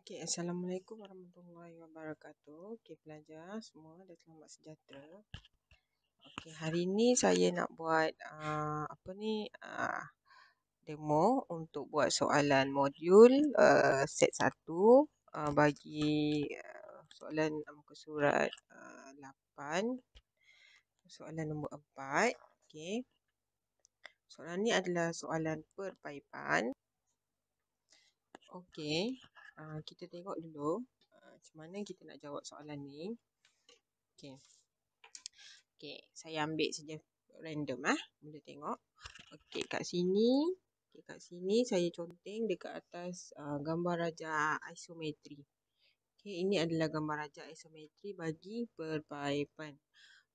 Okey, Assalamualaikum warahmatullahi wabarakatuh. Okey, pelajar semua dan selamat sejahtera. Okey, hari ini saya nak buat uh, apa ni uh, demo untuk buat soalan modul uh, set 1 uh, bagi uh, soalan muka surat uh, 8 soalan nombor 4. Okey. Soalan ni adalah soalan perpaipan. Okey uh, kita tengok dulu uh, macam mana kita nak jawab soalan ni. Okay. Okay, saya ambil saja random ah. Eh. Boleh tengok. Okay, kat sini. Okay, kat sini saya conteng dekat atas uh, gambar raja isometri. Okay, ini adalah gambar raja isometri bagi perpaipan.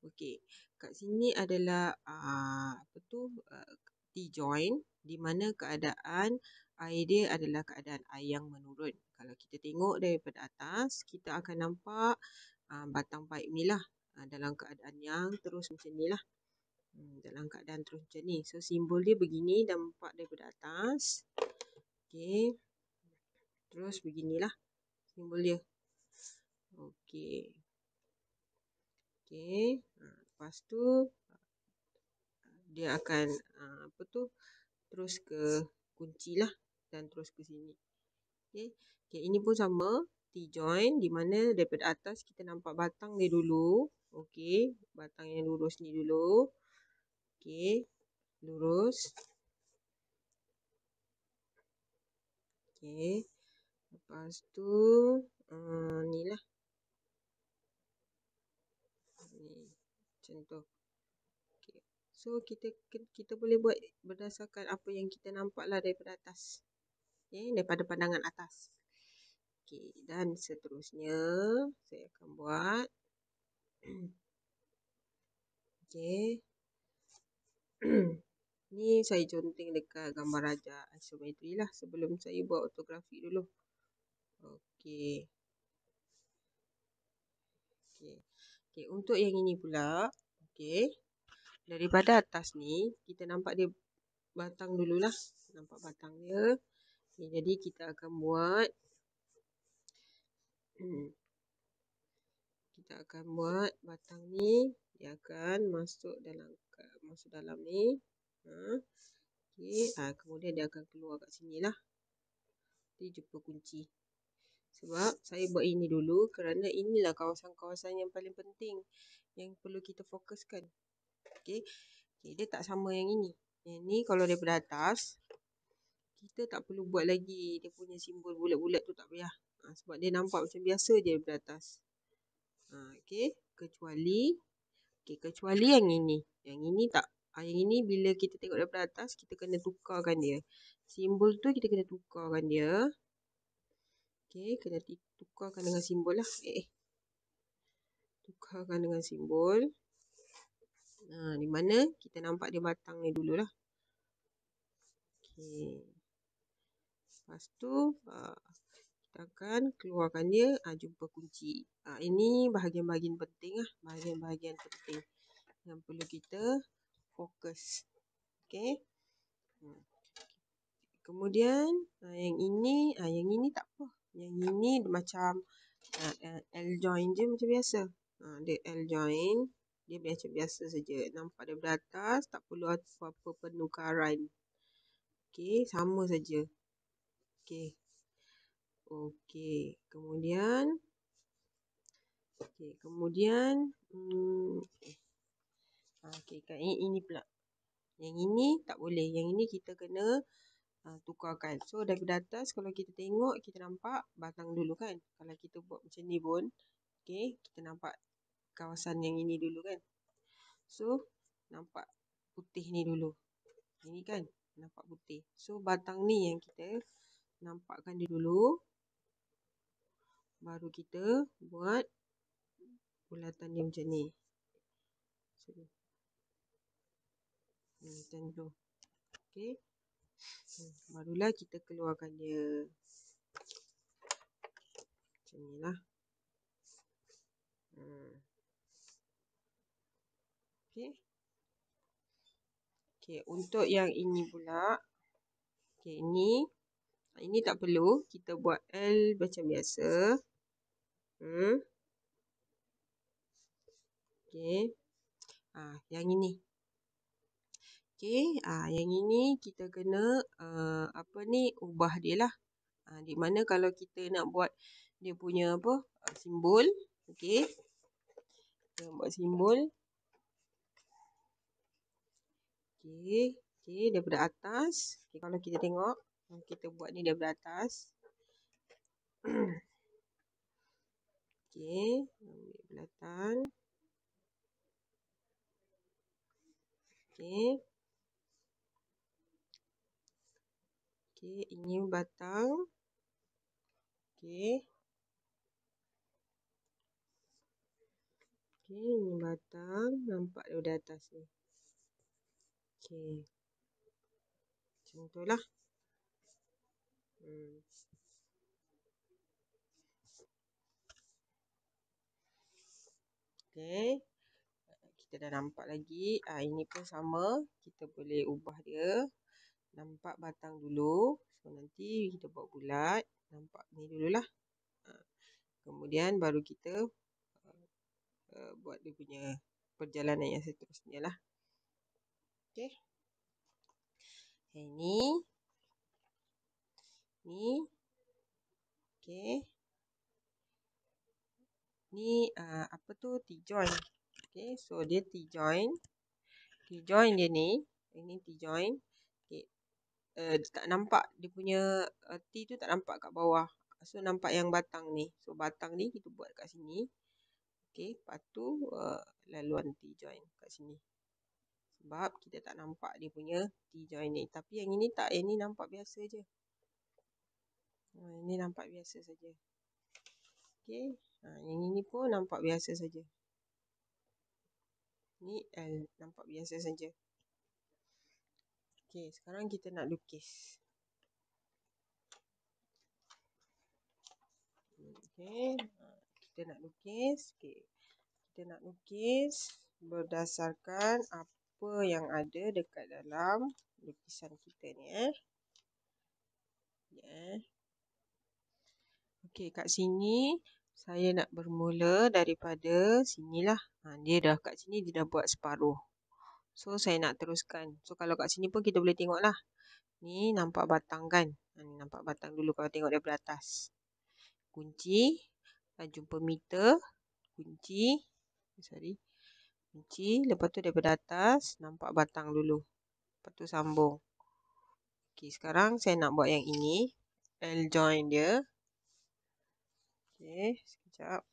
Okay, kat sini adalah uh, apa tu? Uh, T-join di mana keadaan air dia adalah keadaan air yang menurun. Kalau kita tengok daripada atas, kita akan nampak um, batang paip ni lah uh, dalam keadaan yang terus macam ni lah. Hmm, dalam keadaan terus macam ni. So, simbol dia begini dan nampak daripada atas. Okay. Terus beginilah simbol dia. Okay. Okay. Ah, lepas tu, dia akan apa tu terus ke kunci lah dan terus ke sini. Okay. okay, ini pun sama T-join di mana daripada atas kita nampak batang dia dulu. Okay, batang yang lurus ni dulu. Okay, lurus. Okay, lepas tu uh, ni lah. contoh. So kita kita boleh buat berdasarkan apa yang kita nampak lah daripada atas okay, daripada pandangan atas. Okey, dan seterusnya saya akan buat okey. Ni saya conteng dekat gambar raja isometri lah sebelum saya buat autografi dulu. Okey. Okey. Okey, untuk yang ini pula, okey. Daripada atas ni kita nampak dia batang dululah. Nampak batangnya. Okay, jadi kita akan buat hmm, kita akan buat batang ni dia akan masuk dalam masuk dalam ni. Ha. Okey, ha, kemudian dia akan keluar kat sinilah. Jadi jumpa kunci. Sebab saya buat ini dulu kerana inilah kawasan-kawasan yang paling penting yang perlu kita fokuskan. Okay, Okey, dia tak sama yang ini. Yang ni kalau daripada atas, kita tak perlu buat lagi dia punya simbol bulat-bulat tu tak payah ha, sebab dia nampak macam biasa je daripada atas ha, ah, okay. kecuali okay, kecuali yang ini yang ini tak ha, yang ini bila kita tengok daripada atas kita kena tukarkan dia simbol tu kita kena tukarkan dia okay, kena tukarkan dengan simbol lah eh, eh. tukarkan dengan simbol ha, di mana kita nampak dia batang ni dululah Okay. Lepas tu uh, kita akan keluarkan dia uh, jumpa kunci. Uh, ini bahagian-bahagian penting lah. Bahagian-bahagian penting yang perlu kita fokus. Okay. Hmm. Kemudian yang ini, yang ini tak apa. Yang ini macam L join je macam biasa. Dia L join. Dia macam biasa saja. Nampak daripada atas tak perlu apa-apa penukaran. Okay, sama saja. Okey. Okey. Kemudian Okey, kemudian hmm eh. ah, okey, kan ini, ini pula. Yang ini tak boleh. Yang ini kita kena uh, tukarkan. So daripada atas kalau kita tengok kita nampak batang dulu kan. Kalau kita buat macam ni pun okey, kita nampak kawasan yang ini dulu kan. So nampak putih ni dulu. Ini kan nampak putih. So batang ni yang kita nampakkan dia dulu baru kita buat bulatan dia macam ni sorry macam tu ok hmm, barulah kita keluarkan dia macam ni lah hmm. ok ok untuk yang ini pula okay ini ini tak perlu. Kita buat L macam biasa. Hmm. Okay. Ha, ah, yang ini. Okay. Ha, ah, yang ini kita kena uh, apa ni ubah dia lah. Ha, di mana kalau kita nak buat dia punya apa simbol. Okay. Kita buat simbol. Okay. Okay. Daripada atas. Okay, kalau kita tengok yang kita buat ni daripada atas Okey, ambil belatan. Okey. Okey, ini batang. Okey. Okay, ini batang nampak dia dari atas ni. Okey. Contohlah. Okay. Kita dah nampak lagi. Ha, ini pun sama. Kita boleh ubah dia. Nampak batang dulu. So, nanti kita buat bulat. Nampak ni dululah. Ha. Kemudian baru kita uh, buat dia punya perjalanan yang seterusnya lah. Okay. Ini. Okay, ni okey ni uh, apa tu t join okey so dia t join t join dia ni ini t join okey uh, eh, tak nampak dia punya uh, t tu tak nampak kat bawah so nampak yang batang ni so batang ni kita buat kat sini okey patu tu uh, laluan t join kat sini sebab kita tak nampak dia punya t join ni tapi yang ini tak yang ni nampak biasa je Ah, ini nampak biasa saja. Okey. Ha, yang ini pun nampak biasa saja. Ni L eh, nampak biasa saja. Okey, sekarang kita nak lukis. Okey, ah, kita nak lukis. Okey. Kita nak lukis berdasarkan apa yang ada dekat dalam lukisan kita ni eh. Ya. Yeah. Okey, kat sini saya nak bermula daripada sinilah. Ha, dia dah kat sini, dia dah buat separuh. So, saya nak teruskan. So, kalau kat sini pun kita boleh tengok lah. Ni nampak batang kan? Ha, ni nampak batang dulu kalau tengok daripada atas. Kunci. Jumpa meter. Kunci. Eh, sorry. Kunci. Lepas tu daripada atas, nampak batang dulu. Lepas tu sambung. Okey, sekarang saya nak buat yang ini. L join dia. Okay, sekejap.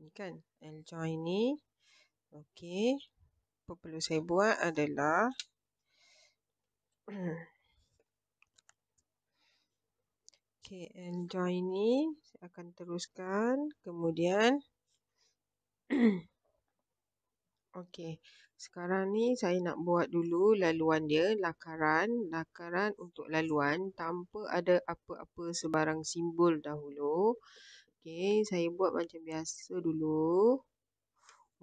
Ini kan L join ni. Okey. Apa perlu saya buat adalah Okay, and join ni saya akan teruskan kemudian okay sekarang ni saya nak buat dulu laluan dia, lakaran, lakaran untuk laluan tanpa ada apa-apa sebarang simbol dahulu. Okey, saya buat macam biasa dulu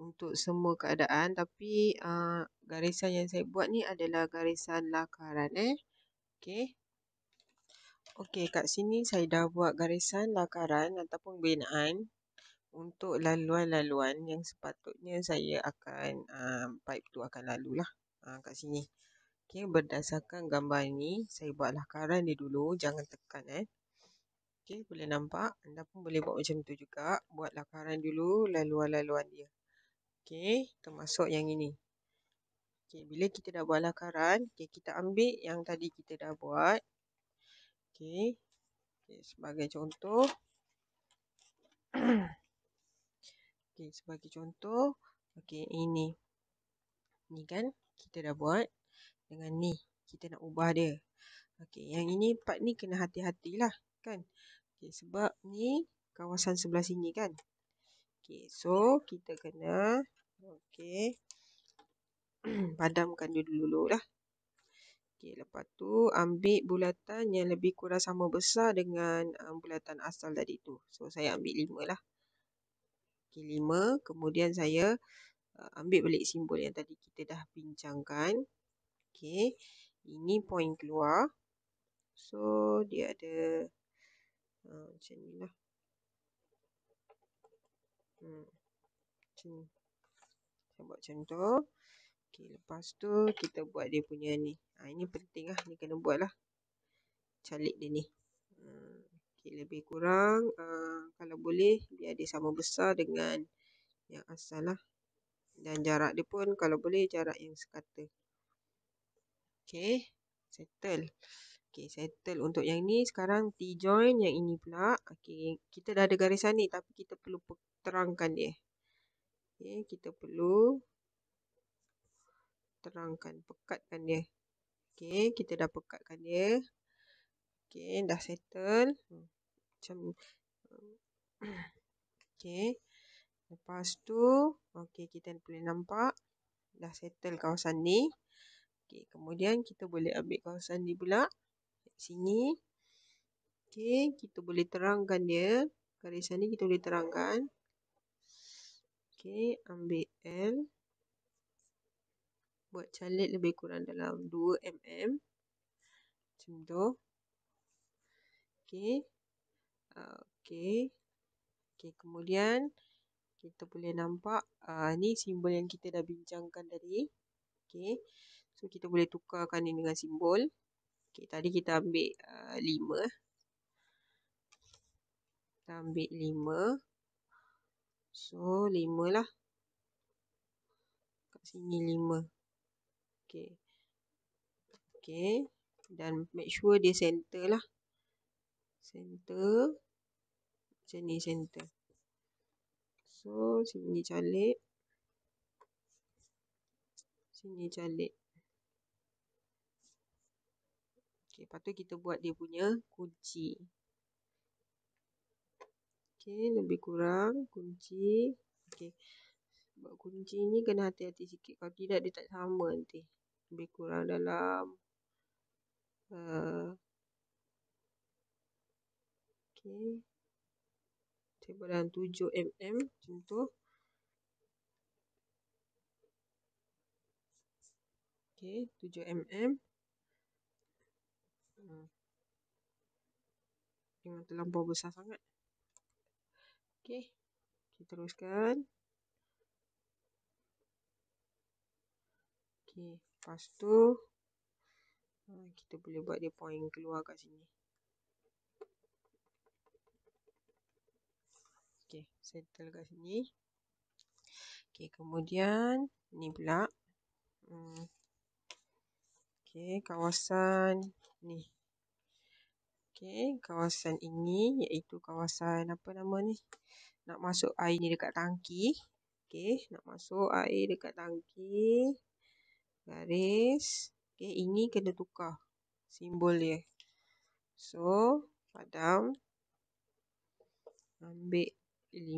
untuk semua keadaan tapi uh, garisan yang saya buat ni adalah garisan lakaran eh. Okey. Okey, kat sini saya dah buat garisan lakaran ataupun binaan untuk laluan-laluan yang sepatutnya saya akan uh, pipe tu akan lalulah uh, kat sini. Okay berdasarkan gambar ni saya buat lakaran dia dulu jangan tekan eh. Okay boleh nampak anda pun boleh buat macam tu juga buat lakaran dulu laluan-laluan dia. Okay termasuk yang ini. Okay bila kita dah buat lakaran okay, kita ambil yang tadi kita dah buat. Okey okay, sebagai contoh Okey, sebagai contoh, okey ini. Ni kan kita dah buat dengan ni. Kita nak ubah dia. Okey, yang ini part ni kena hati-hatilah, kan? Okey, sebab ni kawasan sebelah sini kan. Okey, so kita kena okey padamkan dia dulu lah. Okey, lepas tu ambil bulatan yang lebih kurang sama besar dengan um, bulatan asal tadi tu. So saya ambil lima lah kaki lima. Kemudian saya uh, ambil balik simbol yang tadi kita dah bincangkan. Okey. Ini point keluar. So, dia ada uh, macam ni lah. Hmm. buat macam tu. Okey. Lepas tu, kita buat dia punya ni. Ha, ini penting lah. Ni kena buat lah. Calik dia ni. Hmm. Okay, lebih kurang uh, kalau boleh biar dia sama besar dengan yang asal lah. Dan jarak dia pun kalau boleh jarak yang sekata. Okay, settle. Okay, settle untuk yang ni. Sekarang T-join yang ini pula. Okay, kita dah ada garisan ni tapi kita perlu terangkan dia. Okay, kita perlu terangkan, pekatkan dia. Okay, kita dah pekatkan dia. Okay, dah settle. Macam, okay. Lepas tu, okay, kita boleh nampak. Dah settle kawasan ni. Okay, kemudian kita boleh ambil kawasan ni pula. Sini. Okay, kita boleh terangkan dia. Garisan ni kita boleh terangkan. Okay, ambil L. Buat calik lebih kurang dalam 2mm. Macam tu okey ah, okey okey kemudian kita boleh nampak uh, ni simbol yang kita dah bincangkan tadi okey so kita boleh tukarkan ni dengan simbol okey tadi kita ambil uh, ah, 5 kita ambil 5 so 5 lah kat sini 5 okey okey dan make sure dia center lah center macam ni center so sini calik sini calik ok lepas tu kita buat dia punya kunci ok lebih kurang kunci ok buat kunci ni kena hati-hati sikit kalau tidak dia tak sama nanti lebih kurang dalam uh, Okey. Cuba dalam 7 mm contoh, tu. Okey, 7 mm. Jangan terlampau besar sangat. Okey. Kita teruskan. Okey, lepas tu hmm, kita boleh buat dia point keluar kat sini. Okey, settle kat sini. Okey, kemudian ni pula. Hmm. Okey, kawasan ni. Okey, kawasan ini iaitu kawasan apa nama ni? Nak masuk air ni dekat tangki. Okey, nak masuk air dekat tangki. Garis. Okey, ini kena tukar simbol dia. So, padam. Ambil Okay, saya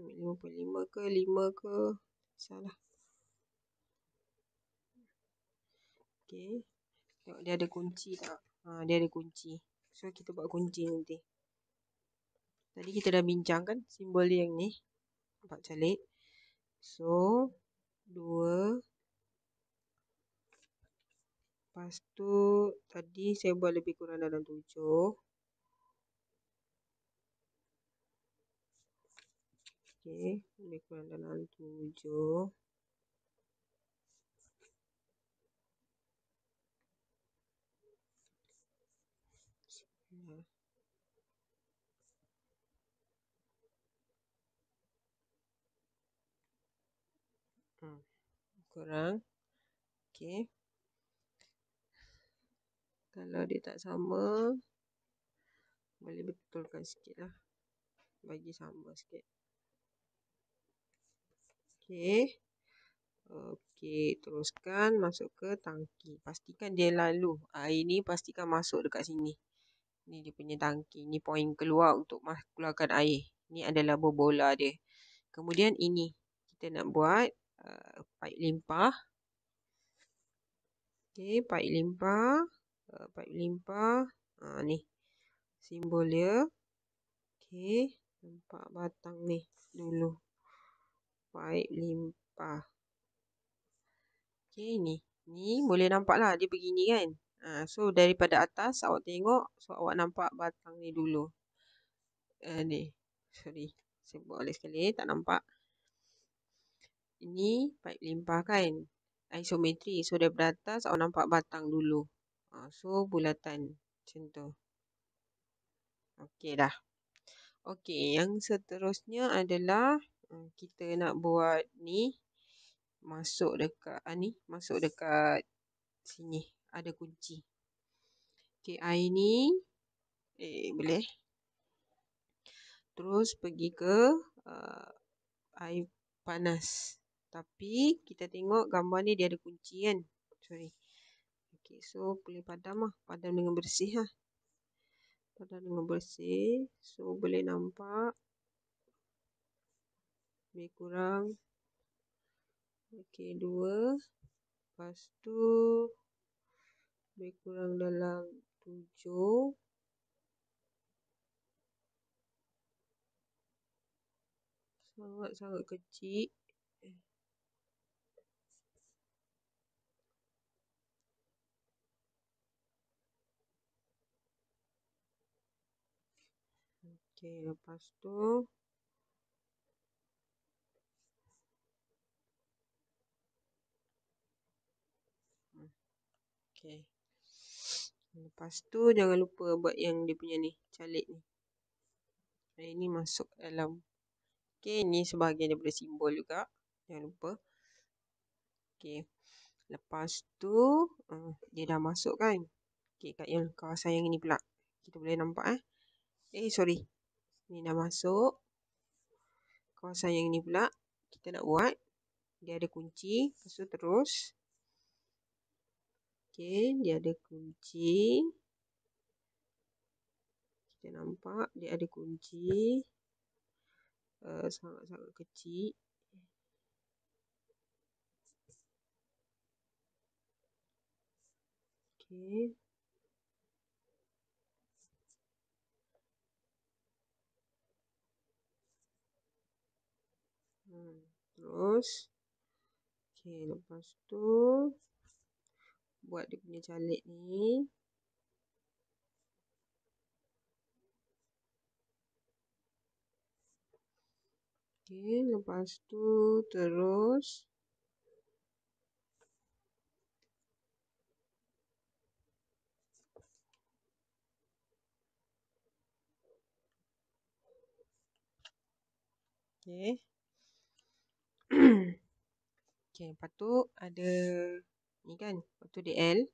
ambil 5.5 ke 5 ke Salah Okay Tengok dia ada kunci tak ha, Dia ada kunci So kita buat kunci nanti Tadi kita dah bincang kan Simbol yang ni Nampak calik So 2 Lepas tu tadi saya buat lebih kurang dalam tujuh. Okey, lebih kurang dalam tujuh. Hmm. Kurang. Okey. Kalau dia tak sama Boleh betulkan sikit lah Bagi sama sikit Okay Okay teruskan masuk ke tangki Pastikan dia lalu Air ah, ni pastikan masuk dekat sini Ni dia punya tangki Ni poin keluar untuk keluarkan air Ni adalah bola dia Kemudian ini kita nak buat uh, ah, paip limpah. Okey, paip limpah uh, pipe limpah. Ha, ni simbol dia. Okey, nampak batang ni dulu. Pipe limpah. Okey ni. Ni boleh nampak lah dia begini kan. Ha, so daripada atas awak tengok so awak nampak batang ni dulu. Uh, ni. Sorry. Saya buat oleh sekali tak nampak. Ini pipe limpah kan. Isometri. So daripada atas awak nampak batang dulu uh, so bulatan macam tu okey dah okey yang seterusnya adalah hmm, kita nak buat ni masuk dekat ah ni masuk dekat sini ada kunci okey air ni eh boleh terus pergi ke uh, ah, air panas tapi kita tengok gambar ni dia ada kunci kan sorry so boleh padam lah. Padam dengan bersih lah. Padam dengan bersih. So, boleh nampak. Lebih kurang. Okey, dua. Lepas tu, lebih kurang dalam tujuh. Sangat-sangat kecil. Okey, lepas tu Okey. Lepas tu jangan lupa buat yang dia punya ni, calik ni. Yang ini masuk dalam. okay ni sebahagian daripada simbol juga. Jangan lupa. Okay, Lepas tu uh, dia dah masuk kan? Okay kat yang kawasan yang ini pula. Kita boleh nampak eh. Eh, sorry. Ni dah masuk. Kawasan yang ni pula. Kita nak buat. Dia ada kunci. Lepas tu terus. Okay. Dia ada kunci. Kita nampak. Dia ada kunci. Eh, sangat-sangat uh, kecil. Okay. terus ok lepas tu buat dia punya calik ni ok lepas tu terus Okay okay, lepas tu ada ni kan. Lepas tu dia L.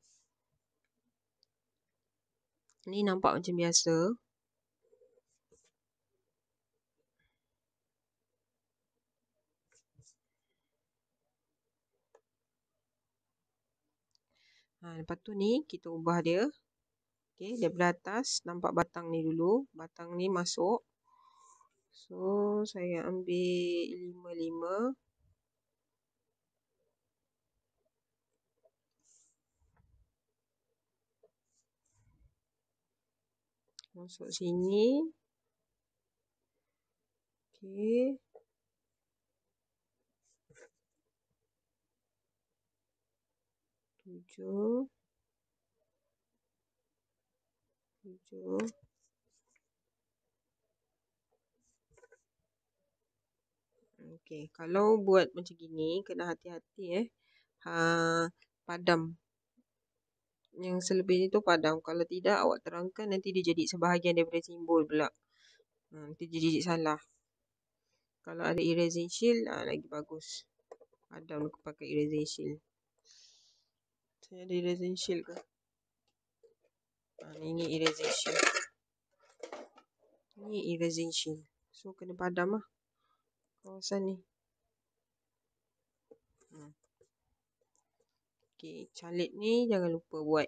Ni nampak macam biasa. Ha, lepas tu ni kita ubah dia. Okay, daripada atas nampak batang ni dulu. Batang ni masuk. So, saya ambil lima lima. masuk sini okey tujuh tujuh okey kalau buat macam gini kena hati-hati eh ha padam yang selebihnya tu padam kalau tidak awak terangkan nanti dia jadi sebahagian daripada simbol pula ha, nanti dia jadi salah kalau ada erasing shield ha, lagi bagus padam nak pakai erasing shield saya ada erasing shield ke ha, ini erasing shield ini erasing shield so kena padam lah kawasan ni Okey, calit ni jangan lupa buat.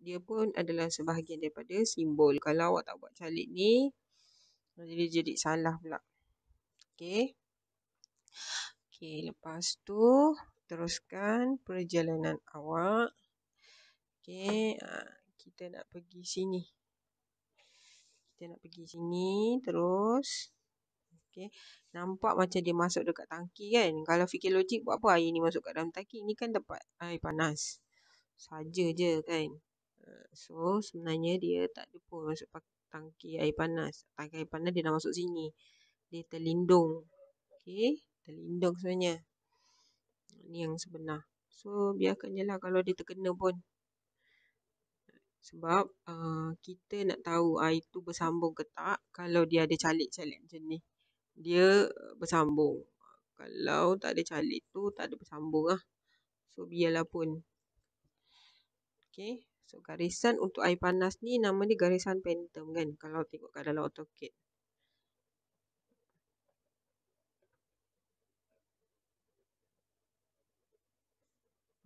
Dia pun adalah sebahagian daripada simbol. Kalau awak tak buat calit ni, jadi jadi salah pula. Okey. Okey, lepas tu teruskan perjalanan awak. Okey, ha, kita nak pergi sini. Kita nak pergi sini terus. Okay, Nampak macam dia masuk dekat tangki kan. Kalau fikir logik buat apa air ni masuk kat dalam tangki? Ni kan dapat air panas. Saja je kan. Ah, so sebenarnya dia tak ada pun masuk tangki air panas. Tangki air panas dia dah masuk sini. Dia terlindung. okay? terlindung sebenarnya. Ini yang sebenar. So biarkan je lah kalau dia terkena pun. Sebab uh, kita nak tahu air tu bersambung ke tak kalau dia ada calik-calik macam ni dia eh, bersambung. Kalau tak ada calik tu, tak ada bersambung lah. So, biarlah pun. Okay. So, garisan untuk air panas ni nama ni garisan phantom kan. Kalau tengok kat dalam AutoCAD.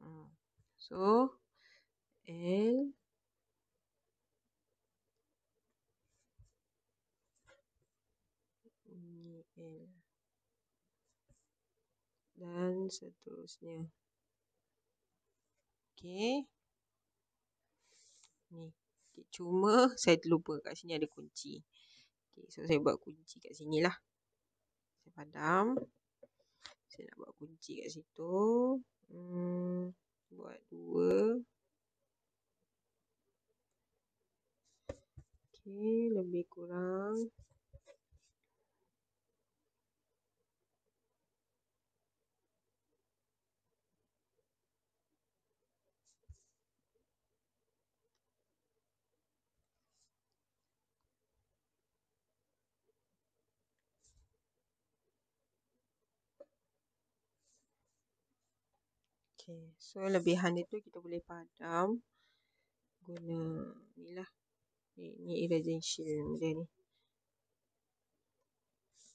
Hmm. So, L Amin. Eh. Dan seterusnya. Okay. Ni. cuma saya terlupa kat sini ada kunci. Okay, so saya buat kunci kat sini lah. Saya padam. Saya nak buat kunci kat situ. Hmm, buat dua. Okay, lebih kurang. Okey. So lebihan dia tu kita boleh padam guna ni lah. Ni, ni erasing shield dia ni.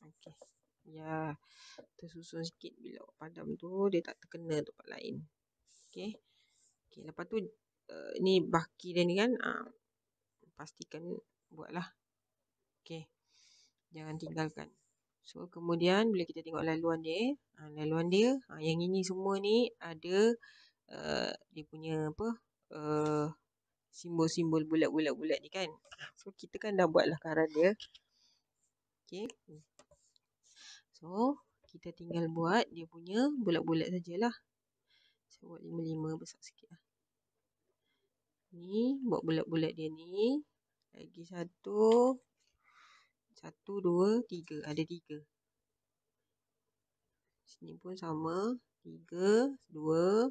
Okey. Ya. Tersusun sikit bila awak padam tu dia tak terkena tempat lain. Okey. Okey. Lepas tu uh, ni baki dia ni kan. Uh, pastikan buatlah. Okey. Jangan tinggalkan. So kemudian bila kita tengok laluan dia, ha, laluan dia ha, yang ini semua ni ada uh, dia punya apa uh, simbol-simbol bulat-bulat-bulat ni kan. So kita kan dah buat karat dia. Okay. So kita tinggal buat dia punya bulat-bulat sajalah. Saya buat lima-lima besar sikit lah. Ni buat bulat-bulat dia ni. Lagi satu. Satu, dua, tiga. Ada tiga. Sini pun sama. Tiga, dua.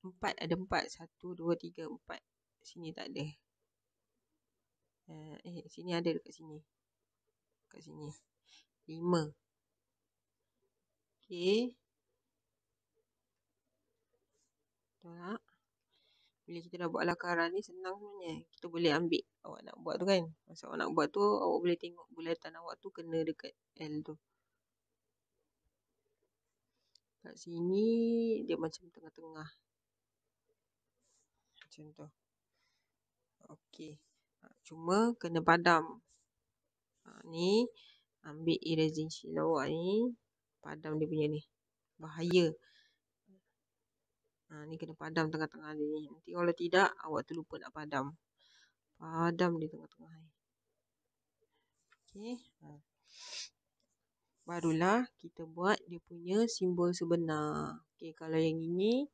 Empat, ada empat. Satu, dua, tiga, empat. Sini tak ada. Eh, eh sini ada dekat sini. Dekat sini. Lima. Okay. Tolak bila kita dah buat lakaran ni senang sebenarnya. Kita boleh ambil awak nak buat tu kan. Masa awak nak buat tu awak boleh tengok bulatan awak tu kena dekat L tu. Kat sini dia macam tengah-tengah. Macam tu. Okey. Ha, cuma kena padam. Ha, ni ambil irisin silau awak ni. Padam dia punya ni. Bahaya. Ha, ni kena padam tengah-tengah ni. Nanti kalau tidak, awak terlupa nak padam. Padam di tengah-tengah ni. Okay. Ha. Barulah kita buat dia punya simbol sebenar. Okay, kalau yang ini.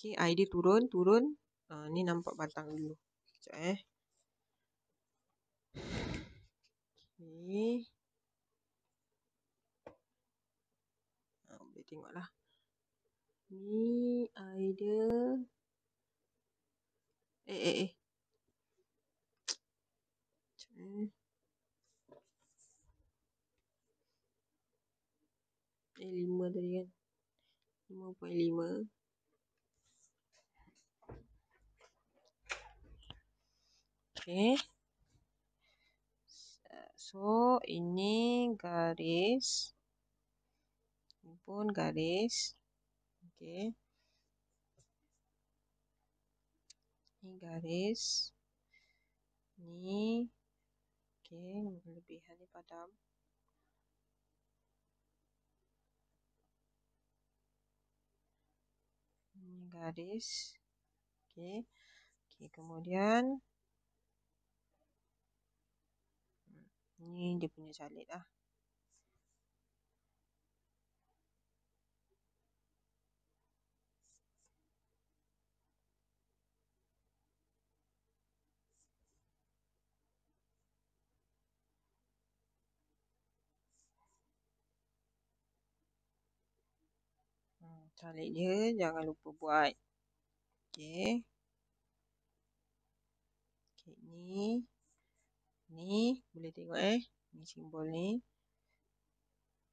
Okay, idea turun, turun. Ha, ni nampak batang dulu. Sekejap eh. Okay. Ha, boleh tengok lah. Ni idea. Eh eh eh. Eh lima tadi kan. Lima poin lima. Okay. So ini garis. Ini pun garis. Okey. Ni garis. Ni. Okey. Lebihan ni padam. Ni garis. Okey. Okey. Kemudian. Ni dia punya salit lah. tarik dia jangan lupa buat okey okey ni ni boleh tengok eh ni simbol ni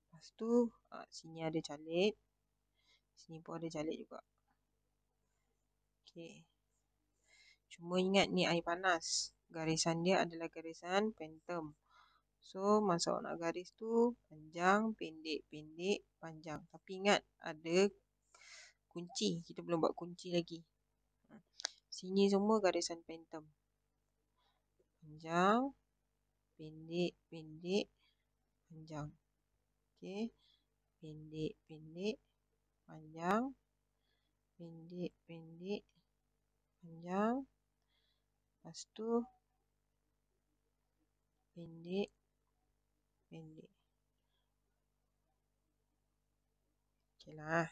lepas tu ah, sini ada calit sini pun ada calit juga okey cuma ingat ni air panas garisan dia adalah garisan phantom So, masa nak garis tu panjang, pendek, pendek, panjang. Tapi ingat ada kunci. Kita belum buat kunci lagi. Hmm. Sini semua garisan pentam. Panjang, pendek, pendek, panjang. Okey. Pendek, pendek, panjang. Pendek, pendek, panjang. Lepas tu pendek, pendek. Okay lah.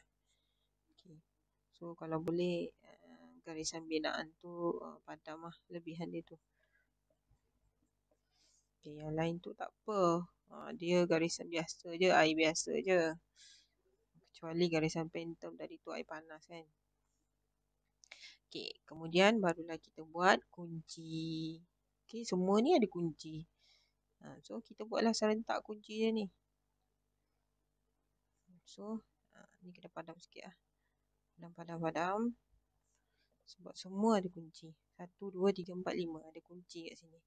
So kalau boleh eh, garisan binaan tu eh, padam lah lebihan dia tu. Okay, yang lain tu tak apa. Ah, dia garisan biasa je, air biasa je. Kecuali garisan phantom tadi tu air panas kan. Okay, kemudian barulah kita buat kunci. Okay, semua ni ada kunci. Ha, so, kita buatlah serentak kunci dia ni. So, ha, ni kita padam sikit lah. Dan padam-padam. Sebab semua ada kunci. Satu, dua, tiga, empat, lima. Ada kunci kat sini.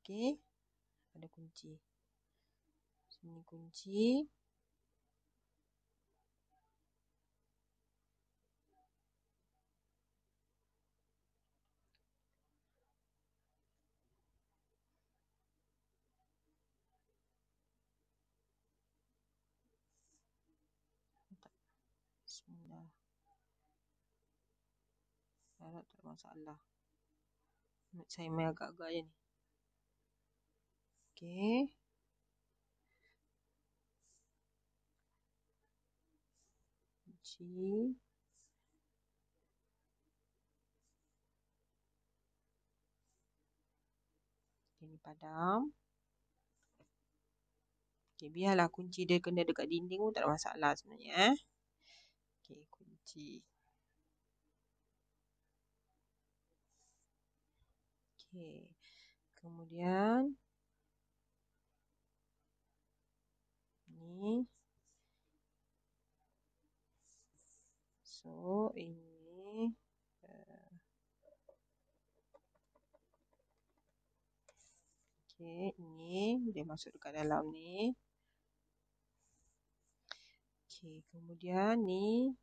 okey Ada kunci. Sini kunci. saya tak ada masalah saya main agak-agak je ni ok G ini padam Okay biarlah kunci dia kena dekat dinding pun tak ada masalah sebenarnya eh ok kunci Okey. Kemudian ni so ini eh, okey ini dia masuk dekat dalam ni okey kemudian ni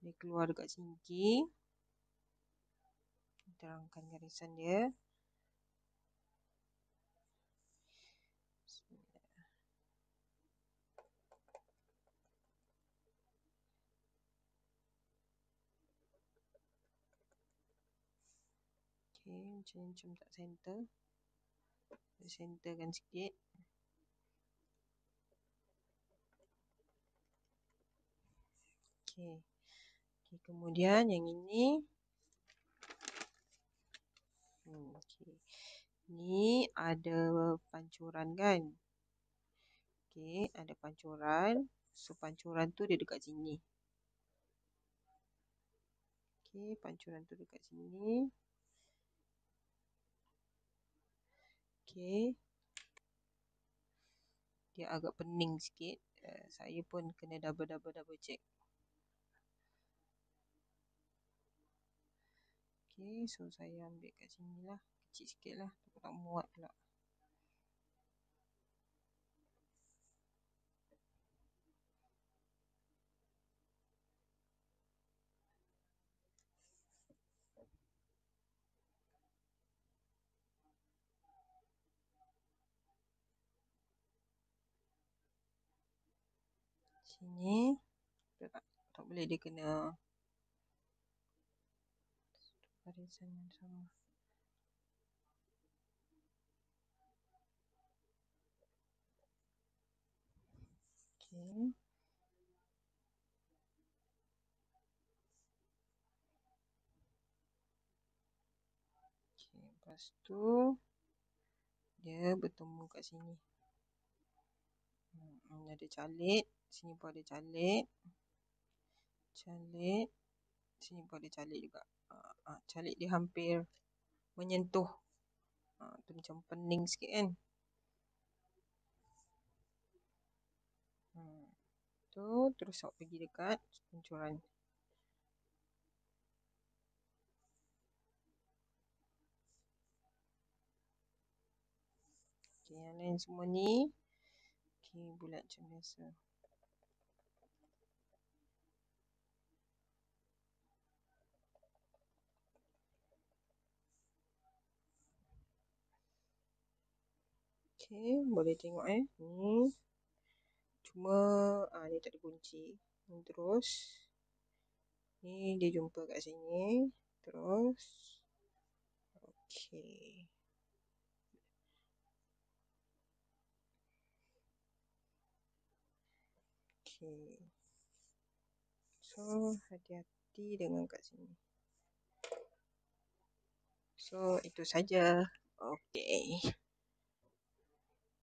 dia keluar dekat sini terangkan garisan dia Okay, macam ni macam tak center Kita centerkan sikit okay kemudian yang ini Okey. Ni ada pancuran kan? Okey, ada pancuran. So pancuran tu dia dekat sini. Okey, pancuran tu dekat sini. Okey. Dia agak pening sikit. Uh, saya pun kena double double double check. Okay, so saya ambil kat sini lah. Kecil sikit lah. Tak nak muat pula. Sini. Tak, tak boleh dia kena париться не дома. Окей. Okay, lepas tu dia bertemu kat sini. Hmm, ada calit. Sini pun ada calit. Calit sini pun ada calik juga uh, uh, calik dia hampir menyentuh uh, tu macam pening sikit kan hmm, tu terus awak pergi dekat kuncuran Okay, yang lain semua ni Okay, bulat macam biasa Okey, boleh tengok eh. Ni. Cuma ah ni tak ada kunci. Terus ni dia jumpa kat sini. Terus okay, okay, So, hati-hati dengan kat sini. So, itu saja. Okay.